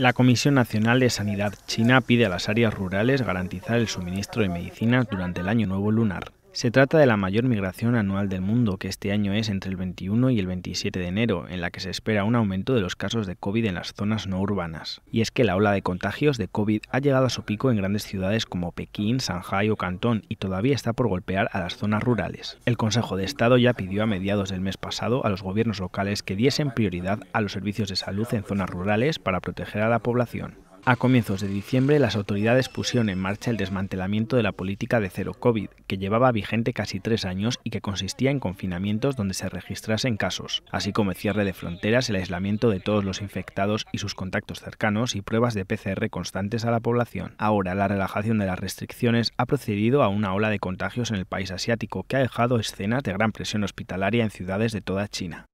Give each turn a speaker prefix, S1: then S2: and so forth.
S1: La Comisión Nacional de Sanidad China pide a las áreas rurales garantizar el suministro de medicinas durante el año nuevo lunar. Se trata de la mayor migración anual del mundo, que este año es entre el 21 y el 27 de enero, en la que se espera un aumento de los casos de COVID en las zonas no urbanas. Y es que la ola de contagios de COVID ha llegado a su pico en grandes ciudades como Pekín, Shanghai o Cantón y todavía está por golpear a las zonas rurales. El Consejo de Estado ya pidió a mediados del mes pasado a los gobiernos locales que diesen prioridad a los servicios de salud en zonas rurales para proteger a la población. A comienzos de diciembre, las autoridades pusieron en marcha el desmantelamiento de la política de cero COVID, que llevaba vigente casi tres años y que consistía en confinamientos donde se registrasen casos, así como el cierre de fronteras, el aislamiento de todos los infectados y sus contactos cercanos y pruebas de PCR constantes a la población. Ahora, la relajación de las restricciones ha procedido a una ola de contagios en el país asiático que ha dejado escenas de gran presión hospitalaria en ciudades de toda China.